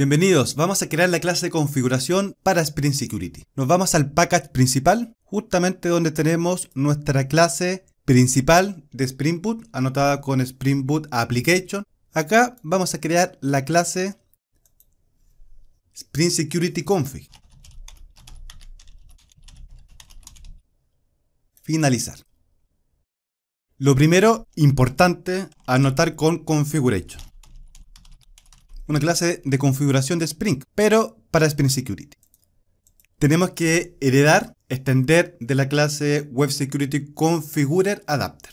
Bienvenidos, vamos a crear la clase de configuración para Spring Security. Nos vamos al package principal, justamente donde tenemos nuestra clase principal de Spring Boot, anotada con Spring Boot Application. Acá vamos a crear la clase Spring Security Config. Finalizar. Lo primero importante, anotar con configuration una clase de configuración de Spring, pero para Spring Security. Tenemos que heredar, extender de la clase Web Security Configurer Adapter.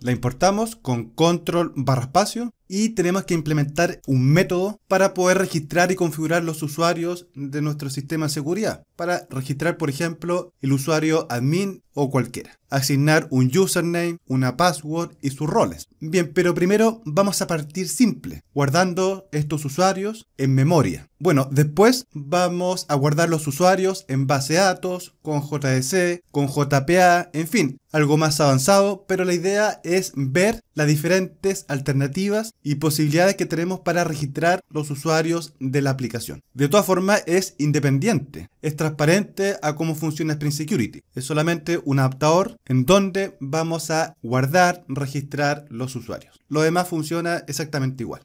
La importamos con control barra espacio y tenemos que implementar un método para poder registrar y configurar los usuarios de nuestro sistema de seguridad. Para registrar, por ejemplo, el usuario admin o cualquiera. Asignar un username, una password y sus roles. Bien, pero primero vamos a partir simple, guardando estos usuarios en memoria. Bueno, después vamos a guardar los usuarios en base de datos, con JDC, con JPA, en fin, algo más avanzado, pero la idea es ver las diferentes alternativas y posibilidades que tenemos para registrar los usuarios de la aplicación. De todas formas, es independiente, es transparente a cómo funciona Spring Security. Es solamente un adaptador en donde vamos a guardar, registrar los usuarios. Lo demás funciona exactamente igual.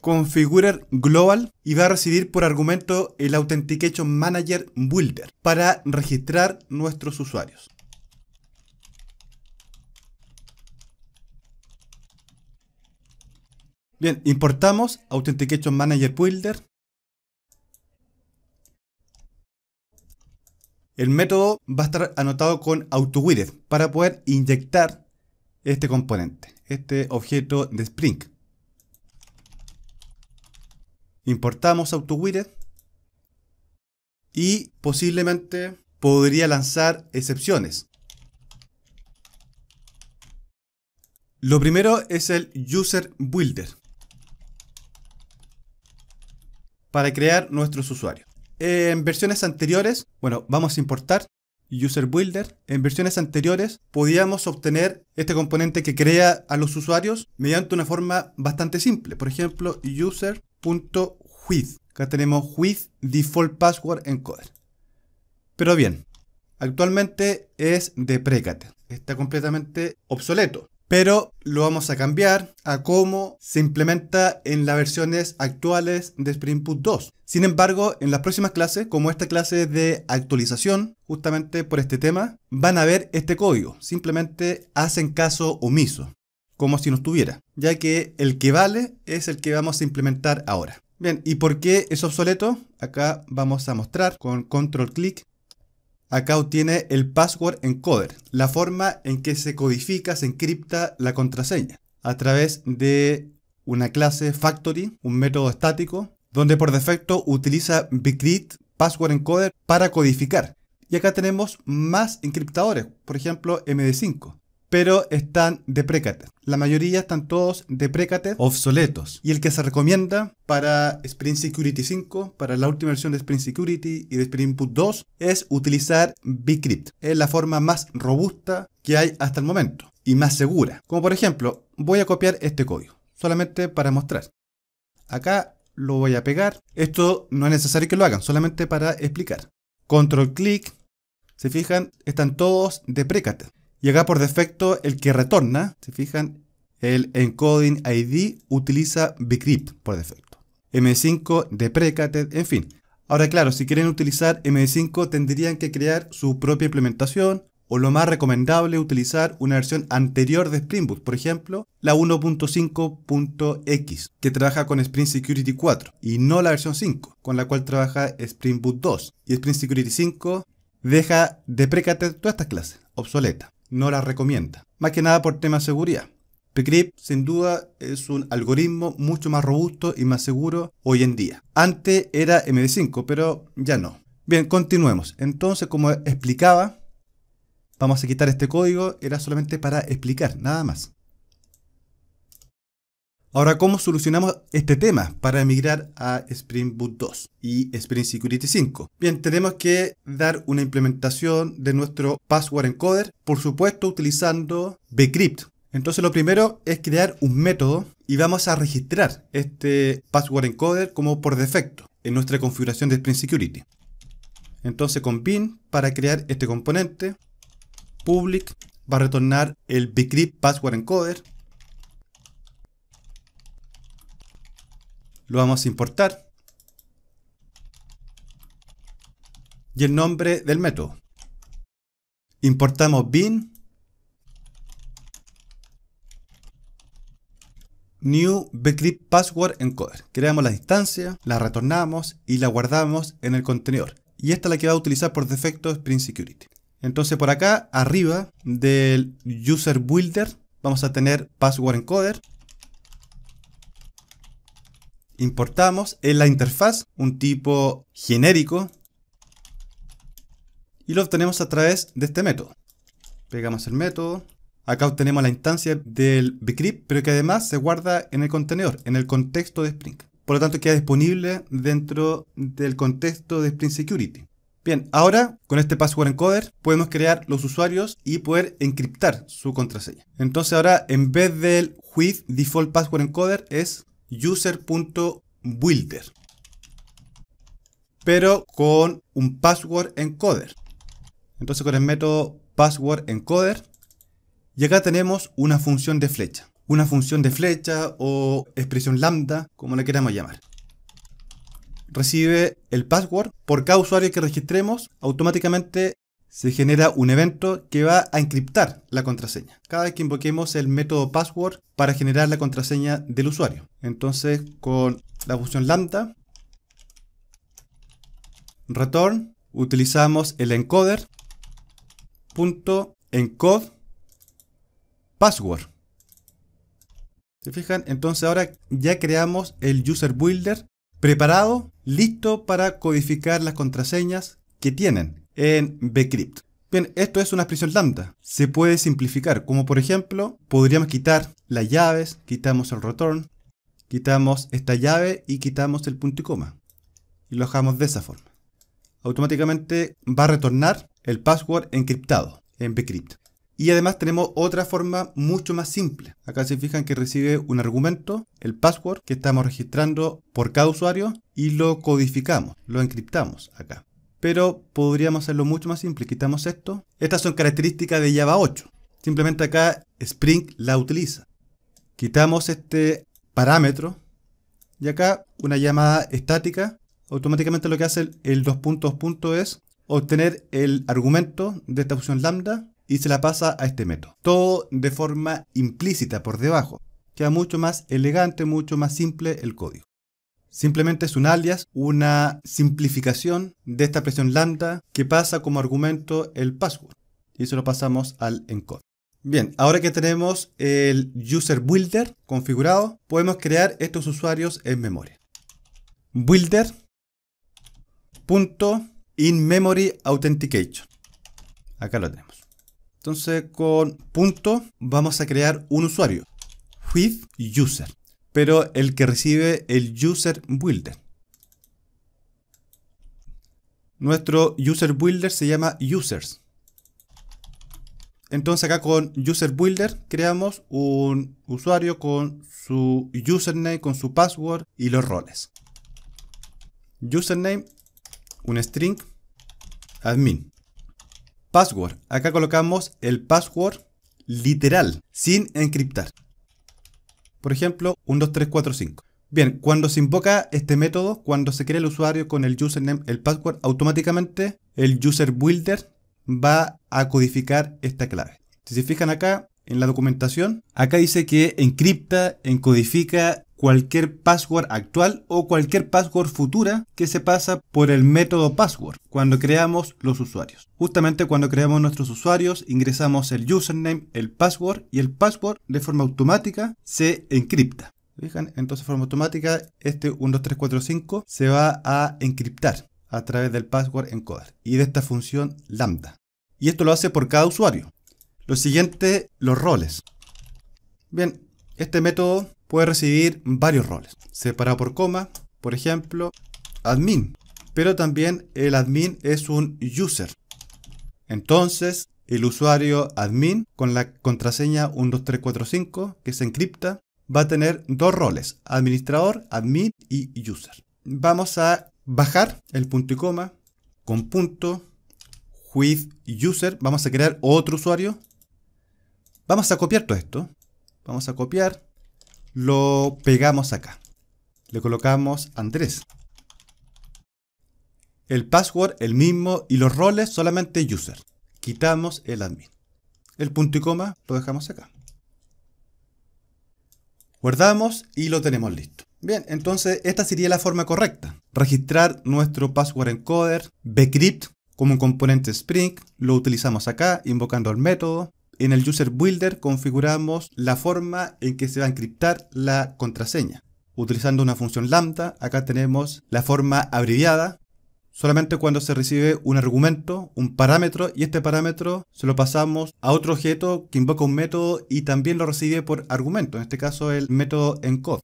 Configure Global y va a recibir por argumento el Authentication Manager Builder para registrar nuestros usuarios. Bien, importamos Authentication Manager El método va a estar anotado con AutoWidget para poder inyectar este componente, este objeto de Spring. Importamos AutoWidget y posiblemente podría lanzar excepciones. Lo primero es el UserBuilder. para crear nuestros usuarios. En versiones anteriores, bueno, vamos a importar User En versiones anteriores podíamos obtener este componente que crea a los usuarios mediante una forma bastante simple. Por ejemplo, user.with. Acá tenemos with default password encoder. Pero bien, actualmente es de Está completamente obsoleto pero lo vamos a cambiar a cómo se implementa en las versiones actuales de Spring Boot 2. Sin embargo, en las próximas clases, como esta clase de actualización, justamente por este tema, van a ver este código. Simplemente hacen caso omiso, como si no estuviera, ya que el que vale es el que vamos a implementar ahora. Bien, ¿y por qué es obsoleto? Acá vamos a mostrar con control clic Acá obtiene el password encoder, la forma en que se codifica, se encripta la contraseña, a través de una clase factory, un método estático, donde por defecto utiliza bcrypt password encoder para codificar. Y acá tenemos más encriptadores, por ejemplo MD5 pero están deprecated. La mayoría están todos deprecated, obsoletos. Y el que se recomienda para Spring Security 5, para la última versión de Spring Security y de Spring Input 2, es utilizar Bcrypt. Es la forma más robusta que hay hasta el momento y más segura. Como por ejemplo, voy a copiar este código, solamente para mostrar. Acá lo voy a pegar. Esto no es necesario que lo hagan, solamente para explicar. Control click Se fijan, están todos deprecated. Y acá por defecto el que retorna, se fijan, el encoding ID utiliza bcrypt por defecto. M5, deprecated, en fin. Ahora claro, si quieren utilizar M5 tendrían que crear su propia implementación o lo más recomendable utilizar una versión anterior de Spring Boot, por ejemplo, la 1.5.x, que trabaja con Spring Security 4 y no la versión 5, con la cual trabaja Spring Boot 2 y Spring Security 5 deja deprecated toda esta clase obsoleta no la recomienda. Más que nada por tema de seguridad. Pcrypt, sin duda es un algoritmo mucho más robusto y más seguro hoy en día. Antes era MD5, pero ya no. Bien, continuemos. Entonces, como explicaba, vamos a quitar este código, era solamente para explicar, nada más. Ahora, ¿cómo solucionamos este tema para migrar a Spring Boot 2 y Spring Security 5? Bien, tenemos que dar una implementación de nuestro password encoder, por supuesto utilizando Bcrypt. Entonces lo primero es crear un método y vamos a registrar este password encoder como por defecto en nuestra configuración de Spring Security. Entonces con bin para crear este componente, public va a retornar el Bcrypt password encoder lo vamos a importar. Y el nombre del método. Importamos bin new bcrypt password encoder. Creamos la instancia, la retornamos y la guardamos en el contenedor. Y esta la que va a utilizar por defecto Spring Security. Entonces por acá, arriba del user builder, vamos a tener password encoder importamos en la interfaz, un tipo genérico, y lo obtenemos a través de este método. Pegamos el método, acá obtenemos la instancia del bcrypt, pero que además se guarda en el contenedor, en el contexto de Spring. Por lo tanto, queda disponible dentro del contexto de Spring Security. Bien, ahora con este password encoder podemos crear los usuarios y poder encriptar su contraseña. Entonces ahora en vez del with default password encoder es user.builder, pero con un password encoder. Entonces con el método password encoder, y acá tenemos una función de flecha. Una función de flecha o expresión lambda, como la queramos llamar recibe el password. Por cada usuario que registremos, automáticamente se genera un evento que va a encriptar la contraseña. Cada vez que invoquemos el método password para generar la contraseña del usuario. Entonces, con la función lambda, return, utilizamos el encoder punto password. ¿Se fijan? Entonces ahora ya creamos el user builder preparado, listo para codificar las contraseñas que tienen en bcrypt. Bien, esto es una expresión lambda. Se puede simplificar, como por ejemplo, podríamos quitar las llaves, quitamos el return, quitamos esta llave y quitamos el punto y coma. Y lo dejamos de esa forma. Automáticamente va a retornar el password encriptado en bcrypt. Y además tenemos otra forma mucho más simple. Acá se fijan que recibe un argumento, el password que estamos registrando por cada usuario y lo codificamos, lo encriptamos acá pero podríamos hacerlo mucho más simple. Quitamos esto. Estas son características de Java 8. Simplemente acá Spring la utiliza. Quitamos este parámetro y acá una llamada estática. Automáticamente lo que hace el, dos puntos punto es obtener el argumento de esta función lambda y se la pasa a este método. Todo de forma implícita por debajo. Queda mucho más elegante, mucho más simple el código. Simplemente es un alias, una simplificación de esta expresión lambda que pasa como argumento el password. Y eso lo pasamos al encode. Bien, ahora que tenemos el user builder configurado, podemos crear estos usuarios en memoria. Builder.inMemoryAuthentication authentication. Acá lo tenemos. Entonces con punto vamos a crear un usuario. With user pero el que recibe el user builder. Nuestro user builder se llama users. Entonces acá con user builder creamos un usuario con su username, con su password y los roles. Username, un string, admin. Password, acá colocamos el password literal, sin encriptar. Por ejemplo, 5. Bien, cuando se invoca este método, cuando se crea el usuario con el username, el password, automáticamente el user builder va a codificar esta clave. Si se fijan acá en la documentación, acá dice que encripta, encodifica cualquier password actual o cualquier password futura que se pasa por el método password cuando creamos los usuarios. Justamente cuando creamos nuestros usuarios ingresamos el username, el password y el password de forma automática se encripta. Fijan, entonces de forma automática este 12345 se va a encriptar a través del password encoder y de esta función lambda. Y esto lo hace por cada usuario. Lo siguiente, los roles. Bien, este método puede recibir varios roles, separado por coma, por ejemplo, admin, pero también el admin es un user. Entonces, el usuario admin con la contraseña 12345 que se encripta va a tener dos roles, administrador, admin y user. Vamos a bajar el punto y coma con punto with user, vamos a crear otro usuario. Vamos a copiar todo esto. Vamos a copiar lo pegamos acá. Le colocamos Andrés. El password el mismo y los roles solamente user. Quitamos el admin. El punto y coma lo dejamos acá. Guardamos y lo tenemos listo. Bien, entonces esta sería la forma correcta. Registrar nuestro password encoder, bcrypt como un componente Spring, lo utilizamos acá invocando el método, en el user builder configuramos la forma en que se va a encriptar la contraseña. Utilizando una función lambda, acá tenemos la forma abreviada, solamente cuando se recibe un argumento, un parámetro, y este parámetro se lo pasamos a otro objeto que invoca un método y también lo recibe por argumento, en este caso el método encode.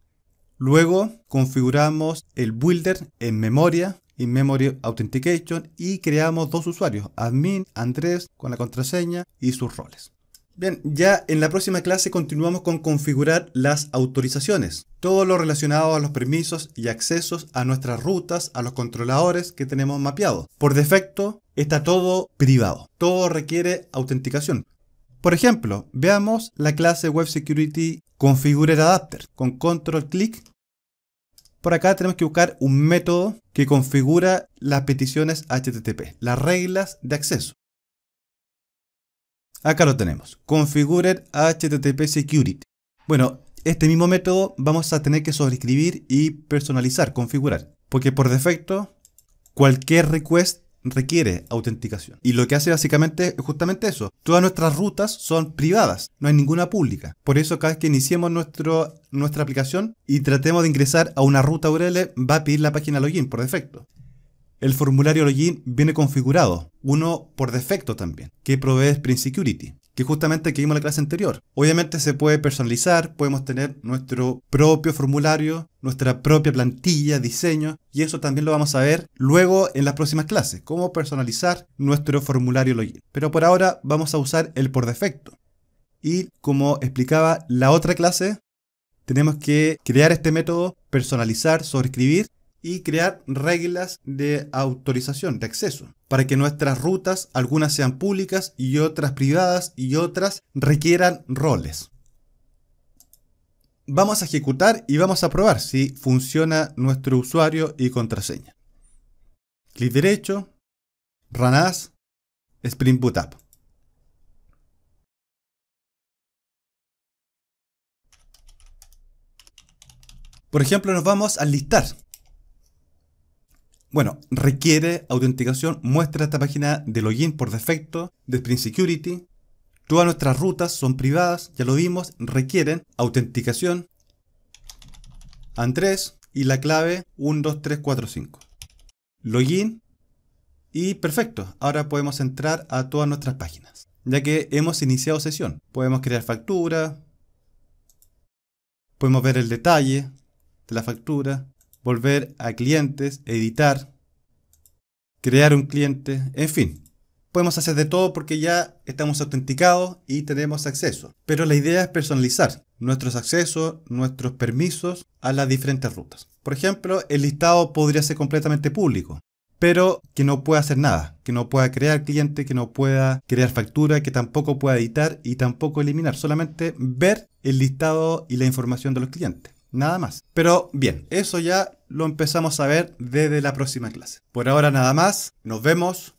Luego configuramos el builder en memoria, in memory authentication, y creamos dos usuarios, admin, Andrés, con la contraseña y sus roles. Bien, ya en la próxima clase continuamos con configurar las autorizaciones, todo lo relacionado a los permisos y accesos a nuestras rutas, a los controladores que tenemos mapeados. Por defecto está todo privado, todo requiere autenticación. Por ejemplo, veamos la clase Web Security Configure Adapter con control click Por acá tenemos que buscar un método que configura las peticiones HTTP, las reglas de acceso. Acá lo tenemos. Configure HTTP Security. Bueno, este mismo método vamos a tener que sobreescribir y personalizar, configurar. Porque por defecto, cualquier request requiere autenticación. Y lo que hace básicamente es justamente eso. Todas nuestras rutas son privadas, no hay ninguna pública. Por eso cada vez que iniciemos nuestra aplicación y tratemos de ingresar a una ruta URL, va a pedir la página login por defecto. El formulario login viene configurado, uno por defecto también, que provee Spring Security, que justamente que vimos en la clase anterior. Obviamente se puede personalizar, podemos tener nuestro propio formulario, nuestra propia plantilla, diseño, y eso también lo vamos a ver luego en las próximas clases, cómo personalizar nuestro formulario login. Pero por ahora vamos a usar el por defecto. Y como explicaba la otra clase, tenemos que crear este método, personalizar, sobreescribir y crear reglas de autorización, de acceso, para que nuestras rutas, algunas sean públicas y otras privadas y otras requieran roles. Vamos a ejecutar y vamos a probar si funciona nuestro usuario y contraseña. Clic derecho, ranas as, Spring Boot Up. Por ejemplo, nos vamos a listar bueno, requiere autenticación, muestra esta página de login por defecto, de Spring Security. Todas nuestras rutas son privadas, ya lo vimos, requieren autenticación. Andrés y la clave 12345. Login y perfecto, ahora podemos entrar a todas nuestras páginas, ya que hemos iniciado sesión. Podemos crear factura, podemos ver el detalle de la factura, volver a clientes, editar, crear un cliente, en fin. Podemos hacer de todo porque ya estamos autenticados y tenemos acceso. Pero la idea es personalizar nuestros accesos, nuestros permisos a las diferentes rutas. Por ejemplo, el listado podría ser completamente público, pero que no pueda hacer nada, que no pueda crear cliente, que no pueda crear factura, que tampoco pueda editar y tampoco eliminar, solamente ver el listado y la información de los clientes. Nada más. Pero bien, eso ya lo empezamos a ver desde la próxima clase. Por ahora nada más, nos vemos,